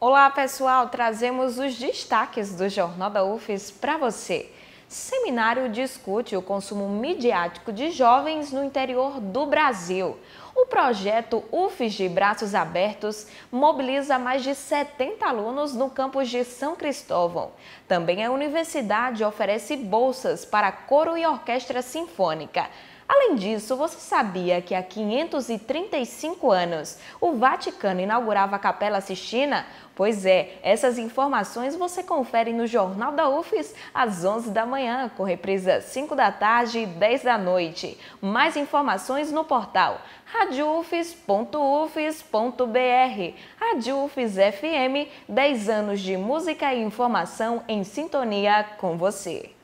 Olá, pessoal! Trazemos os destaques do Jornal da UFES para você. Seminário discute o consumo midiático de jovens no interior do Brasil. O projeto UFES de Braços Abertos mobiliza mais de 70 alunos no campus de São Cristóvão. Também a universidade oferece bolsas para coro e orquestra sinfônica. Além disso, você sabia que há 535 anos o Vaticano inaugurava a Capela Sistina? Pois é, essas informações você confere no Jornal da UFES às 11 da manhã, com reprisa 5 da tarde e 10 da noite. Mais informações no portal radiufes.ufes.br. Rádio UFES FM, 10 anos de música e informação em sintonia com você.